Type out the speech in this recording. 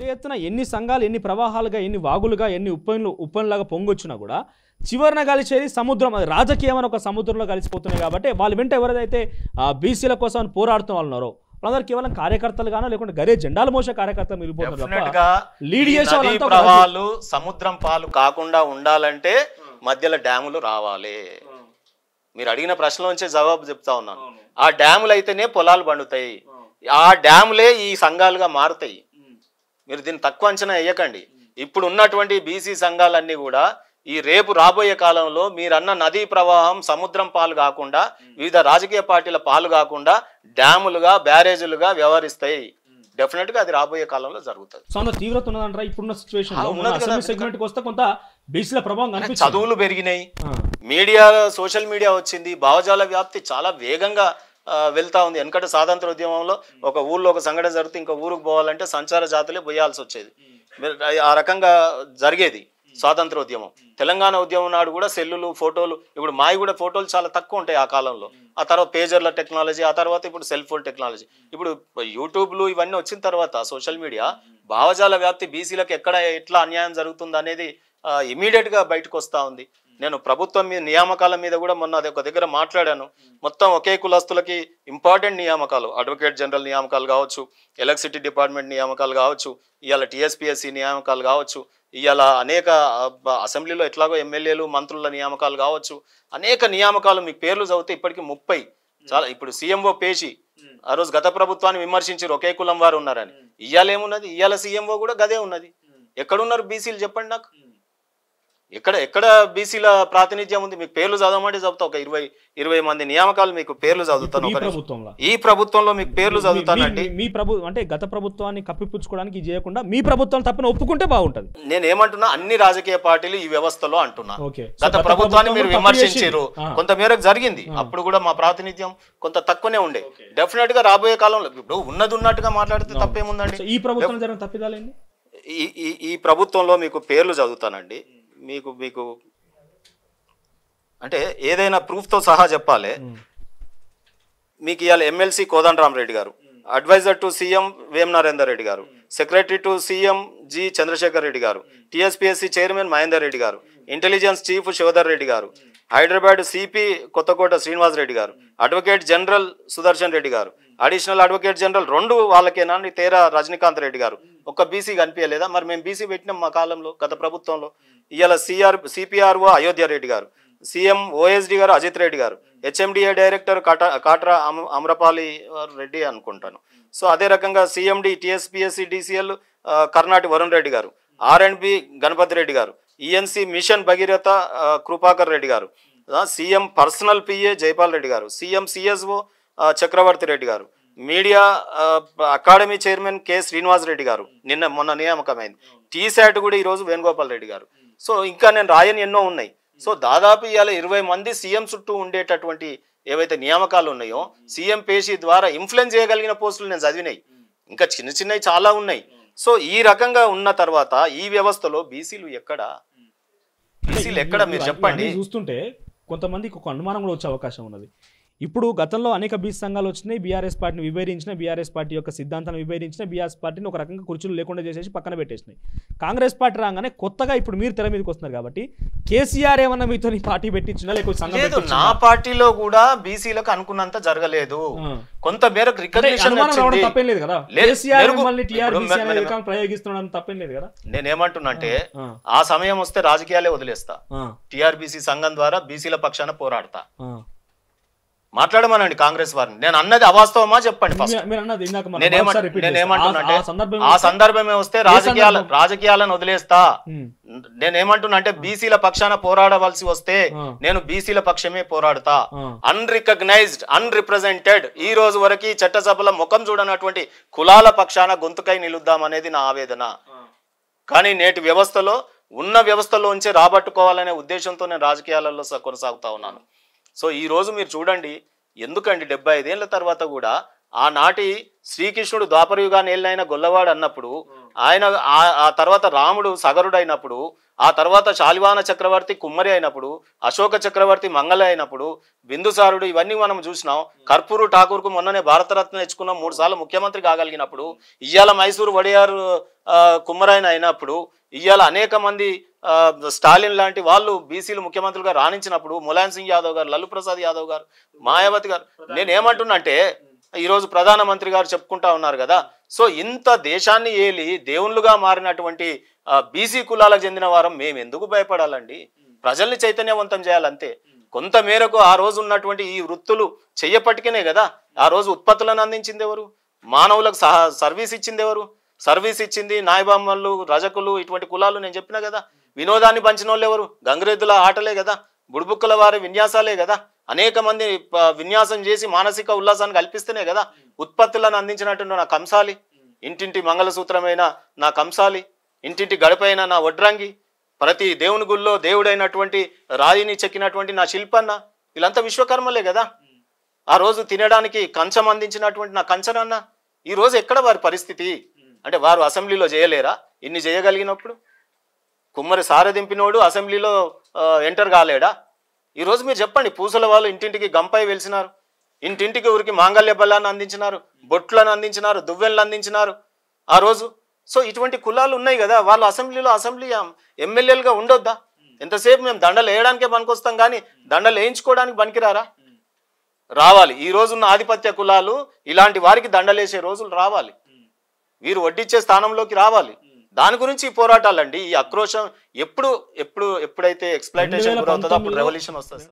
పెద్ద ఎత్తున ఎన్ని సంఘాలు ఎన్ని ప్రవాహాలుగా ఎన్ని వాగులుగా ఎన్ని ఉప్పన్లు ఉప్పన్లాగా పొంగొచ్చినా కూడా చివరిన కలిసేది సముద్రం అది రాజకీయమైన ఒక సముద్రంలో కలిసిపోతున్నాయి కాబట్టి వాళ్ళు వెంట ఎవరైతే బీసీల కోసం పోరాడుతూ వాళ్ళు ఉన్నారో వాళ్ళందరూ కేవలం కార్యకర్తలు గానో లేకుంటే గరే జెండాలు మోసే కార్యకర్తలు మిగిలిపోతున్నారు ప్రవాహాలు సముద్రం పాలు కాకుండా ఉండాలంటే మధ్యలో డ్యాములు రావాలి మీరు అడిగిన నుంచే జవాబు చెప్తా ఉన్నాను ఆ డ్యాములు అయితేనే పొలాలు పండుతాయి ఆ డ్యాములే ఈ సంఘాలుగా మారుతాయి మీరు దీన్ని తక్కువ అంచనా వేయకండి ఇప్పుడు ఉన్నటువంటి బీసీ సంఘాలన్నీ కూడా ఈ రేపు రాబోయే కాలంలో మీరన్న నదీ ప్రవాహం సముద్రం పాలు కాకుండా వివిధ రాజకీయ పార్టీల పాలు కాకుండా డ్యాములుగా బ్యారేజీలుగా వ్యవహరిస్తాయి డెఫినెట్ గా అది రాబోయే కాలంలో జరుగుతుంది తీవ్రత ఉన్నదంటారా ఇప్పుడున్న సెగ్మెంట్ వస్తే కొంత బీసీల ప్రభావం చదువులు పెరిగినాయి మీడియా సోషల్ మీడియా వచ్చింది భావజాల వ్యాప్తి చాలా వేగంగా వెళ్తా ఉంది ఎందుకంటే స్వాతంత్ర ఉద్యమంలో ఒక ఊళ్ళో ఒక సంఘటన జరిగితే ఇంకా ఊరికి పోవాలంటే సంచార జాతులే పోయాల్సి వచ్చేది ఆ రకంగా జరిగేది స్వాతంత్ర ఉద్యమం తెలంగాణ ఉద్యమం నాడు కూడా సెల్లులు ఫోటోలు ఇప్పుడు మాయి కూడా ఫోటోలు చాలా తక్కువ ఉంటాయి ఆ కాలంలో ఆ తర్వాత పేజర్ల టెక్నాలజీ ఆ తర్వాత ఇప్పుడు సెల్ ఫోన్ టెక్నాలజీ ఇప్పుడు యూట్యూబ్లు ఇవన్నీ వచ్చిన తర్వాత సోషల్ మీడియా భావజాల వ్యాప్తి బీసీలకు ఎక్కడ ఎట్లా అన్యాయం జరుగుతుంది అనేది ఇమీడియట్గా బయటకు వస్తూ ఉంది నేను ప్రభుత్వం మీద నియామకాల మీద కూడా మొన్న అది ఒక దగ్గర మాట్లాడాను మొత్తం ఒకే కులస్తులకి ఇంపార్టెంట్ నియామకాలు అడ్వకేట్ జనరల్ నియామకాలు కావచ్చు ఎలక్ట్రిసిటీ డిపార్ట్మెంట్ నియామకాలు కావచ్చు ఇవాళ టీఎస్పీఎస్సీ నియామకాలు కావచ్చు ఇవాళ అనేక అసెంబ్లీలో ఎట్లాగో ఎమ్మెల్యేలు మంత్రుల నియామకాలు కావచ్చు అనేక నియామకాలు మీకు పేర్లు చదివితే ఇప్పటికీ ముప్పై చాలా ఇప్పుడు సీఎంఓ పేజీ ఆ రోజు గత ప్రభుత్వాన్ని విమర్శించారు ఒకే కులం వారు ఉన్నారని ఇయ్యాలేమున్నది ఇయ్యాల సీఎంఓ కూడా గదే ఉన్నది ఎక్కడున్నారు బీసీలు చెప్పండి నాకు ఎక్కడ ఎక్కడ బీసీల ప్రాతినిధ్యం ఉంది మీకు పేర్లు చదవమంటే చదువుతా ఒక ఇరవై ఇరవై మంది నియామకాలు మీకు పేర్లు చదువుతాను ఈ ప్రభుత్వంలో మీకు పేర్లు చదువుతానండి మీ ప్రభు అంటే గత ప్రభుత్వాన్ని కప్పిపుచ్చుకోవడానికి చేయకుండా మీ ప్రభుత్వం తప్పని ఒప్పుకుంటే బాగుంటది నేను ఏమంటున్నా అన్ని రాజకీయ పార్టీలు ఈ వ్యవస్థలో అంటున్నా గత ప్రభుత్వాన్ని మీరు విమర్శించారు కొంతమేరకు జరిగింది అప్పుడు కూడా మా ప్రాతినిధ్యం కొంత తక్కువనే ఉండే డెఫినెట్ గా రాబోయే కాలంలో ఇప్పుడు ఉన్నది ఉన్నట్టుగా మాట్లాడితే తప్పేముందండి ఈ ప్రభుత్వం జరిగిన తప్పిదాలండి ఈ ఈ ప్రభుత్వంలో మీకు పేర్లు చదువుతానండి మీకు మీకు అంటే ఏదైనా ప్రూఫ్తో సహా చెప్పాలి మీకు ఇవాళ ఎమ్మెల్సీ కోదండరామరెడ్డి గారు advisor to CM Vem Narender Reddy గారు secretary to CM G Chandrasekhar Reddy గారు టీఎస్పీఎస్సీ చైర్మన్ మహేందర్ రెడ్డి గారు ఇంటెలిజెన్స్ చీఫ్ శివధర్ రెడ్డి గారు హైదరాబాద్ సిపి కొత్తకోట శ్రీనివాస్ రెడ్డి గారు అడ్వకేట్ జనరల్ సుదర్శన్ రెడ్డి గారు అడిషనల్ అడ్వకేట్ జనరల్ రెండు వాళ్ళకేనా అని తేరా రజనీకాంత్ రెడ్డి గారు ఒక్క బీసీ కనిపించలేదా మరి మేము బీసీ పెట్టినాం మా కాలంలో గత ప్రభుత్వంలో ఇవాళ సిఆర్ సిపిఆర్ఓ అయోధ్య రెడ్డి గారు సీఎం ఓఎస్డి గారు అజిత్ రెడ్డి గారు హెచ్ఎండిఏ డైరెక్టర్ కాటా కాట్రా అమరపాలి రెడ్డి అనుకుంటాను సో అదే రకంగా CMD TSPSC DCL Karnati Varun Reddy గారు R and B Ganapathi Reddy గారు ENC e mission Bhagiratha Krupakar Reddy గారు CM personal PA Jaipal Reddy గారు సీఎం సిఎస్ఓ చక్రవర్తి రెడ్డి గారు media academy chairman K Srinivas Reddy గారు నిన్న మొన్న నియామకమైంది టీశాట్ కూడా ఈరోజు వేణుగోపాల్ రెడ్డి గారు సో ఇంకా నేను రాయని ఎన్నో ఉన్నాయి సో దాదాపు ఇవాళ ఇరవై మంది సీఎం చుట్టూ ఉండేటటువంటి ఏవైతే నియామకాలు ఉన్నాయో సీఎం పేషి ద్వారా ఇన్ఫ్లుయెన్స్ చేయగలిగిన పోస్టులు నేను చదివినాయి ఇంకా చిన్న చిన్నవి చాలా ఉన్నాయి సో ఈ రకంగా ఉన్న తర్వాత ఈ వ్యవస్థలో బీసీలు ఎక్కడ బీసీలు ఎక్కడ మీరు చెప్పండి చూస్తుంటే కొంతమందికి ఒక అనుమానం కూడా వచ్చే అవకాశం ఉన్నది ఇప్పుడు గతంలో అనేక బీసీ సంఘాలు వచ్చినాయి బీఆర్ఎస్ పార్టీని విభేదించిన బీఆర్ఎస్ పార్టీ యొక్క సిద్ధాంతాన్ని విభేదించిన బీఆర్ఎస్ పార్టీని ఒక రకంగా కుర్చీలు లేకుండా చేసేసి పక్కన పెట్టేసినాయి కాంగ్రెస్ పార్టీ రాగానే కొత్తగా ఇప్పుడు మీరు తెర మీదకి వస్తున్నారు కాబట్టి కేసీఆర్ ఏమన్నా మీతో పార్టీ పెట్టించినా లేకపోతే నా పార్టీలో కూడా బీసీలకు అనుకున్నంత జరగలేదు కొంత మేరకు రికగ్నిషన్ లేదు కదా నేనేమంటున్నంటే ఆ సమయం వస్తే రాజకీయాలే వదిలేస్తా టిఆర్బిసి సంఘం ద్వారా బీసీల పక్షాన పోరాడతా మాట్లాడమనండి కాంగ్రెస్ వారిని నేను అన్నది అవాస్తవమా చెప్పండి ఆ సందర్భమే వస్తే రాజకీయాల రాజకీయాలను వదిలేస్తా నేనేమంటున్నా అంటే బీసీల పక్షాన పోరాడవలసి వస్తే నేను బీసీల పక్షమే పోరాడతా అన్రికగ్నైజ్డ్ అన్రిప్రజెంటెడ్ ఈ రోజు వరకు ఈ చట్టసభల ముఖం చూడనటువంటి కులాల పక్షాన గొంతుకై నిలుద్దాం అనేది నా ఆవేదన కానీ నేటి వ్యవస్థలో ఉన్న వ్యవస్థలోంచి రాబట్టుకోవాలనే ఉద్దేశంతో నేను రాజకీయాలలో కొనసాగుతా ఉన్నాను సో ఈరోజు మీరు చూడండి ఎందుకండి డెబ్బై ఐదేళ్ల తర్వాత కూడా ఆనాటి శ్రీకృష్ణుడు ద్వాపరయుగాన్ని వెళ్ళిన గొల్లవాడు అన్నప్పుడు ఆయన ఆ తర్వాత రాముడు సగరుడైనప్పుడు ఆ తర్వాత శాలివాన చక్రవర్తి కుమ్మరి అయినప్పుడు అశోక చక్రవర్తి మంగళ అయినప్పుడు బిందుసారుడు ఇవన్నీ మనం చూసినాం కర్పూరు ఠాకూర్కు మొన్ననే భారతరత్న ఇచ్చుకున్న మూడు సార్లు ముఖ్యమంత్రి కాగలిగినప్పుడు ఇయ్యాల మైసూరు వడియారు కుమ్మరాయన అయినప్పుడు ఇవాళ అనేక మంది స్టాలిన్ లాంటి వాళ్ళు బీసీలు ముఖ్యమంత్రులుగా రాణించినప్పుడు ములాయం సింగ్ యాదవ్ గారు లల్లు ప్రసాద్ యాదవ్ గారు మాయావతి గారు నేనేమంటున్నా అంటే ఈరోజు ప్రధానమంత్రి గారు చెప్పుకుంటా ఉన్నారు కదా సో ఇంత దేశాన్ని ఏలి దేవుళ్ళుగా మారినటువంటి బీసీ కులాలకు చెందిన వారం మేము ఎందుకు భయపడాలండి ప్రజల్ని చైతన్యవంతం చేయాలంతే కొంత మేరకు ఆ రోజు ఉన్నటువంటి ఈ వృత్తులు చెయ్యపట్టుకనే కదా ఆ రోజు ఉత్పత్తులను అందించింది ఎవరు మానవులకు సహా సర్వీస్ ఇచ్చింది ఎవరు సర్వీస్ ఇచ్చింది నాయబామ్మలు రజకులు ఇటువంటి కులాలు నేను చెప్పిన కదా వినోదాన్ని పంచిన వాళ్ళు ఎవరు గంగిరెద్దుల ఆటలే కదా బుడుబుక్కల వారి విన్యాసాలే కదా అనేక మంది విన్యాసం చేసి మానసిక ఉల్లాసాన్ని కల్పిస్తేనే కదా ఉత్పత్తులను అందించినట్టు నా కంసాలి ఇంటింటి మంగళసూత్రమైన నా కంసాలి ఇంటింటి గడపైన నా వడ్రంగి ప్రతి దేవుని గుళ్ళో దేవుడైనటువంటి రాయిని చెక్కినటువంటి నా శిల్పన్న వీళ్ళంతా విశ్వకర్మలే కదా ఆ రోజు తినడానికి కంచం అందించినటువంటి నా కంచనన్న ఈరోజు ఎక్కడ వారి పరిస్థితి అంటే వారు అసెంబ్లీలో చేయలేరా ఇన్ని చేయగలిగినప్పుడు కుమ్మరి సారదింపినోడు అసెంబ్లీలో ఎంటర్ కాలేడా ఈరోజు మీరు చెప్పండి పూసల వాళ్ళు ఇంటింటికి గంపై వెలిసినారు ఇంటింటికి ఊరికి మాంగళ్య బలాన్ని అందించినారు బొట్లను అందించినారు దువ్వెలను అందించినారు ఆ రోజు సో ఇటువంటి కులాలు ఉన్నాయి కదా వాళ్ళు అసెంబ్లీలో అసెంబ్లీ ఎమ్మెల్యేలుగా ఉండొద్దా ఎంతసేపు మేము దండలు వేయడానికే పనికొస్తాం కానీ దండలు వేయించుకోవడానికి పనికిరారా రావాలి ఈ రోజున్న ఆధిపత్య కులాలు ఇలాంటి వారికి దండలేసే రోజులు రావాలి వీరు వడ్డిచ్చే స్థానంలోకి రావాలి దాని గురించి పోరాటాలండి ఈ ఆక్రోషం ఎప్పుడు ఎప్పుడు ఎప్పుడైతే ఎక్స్ప్లైటేషన్ గురవుతుందో అప్పుడు రెవల్యూషన్ వస్తుంది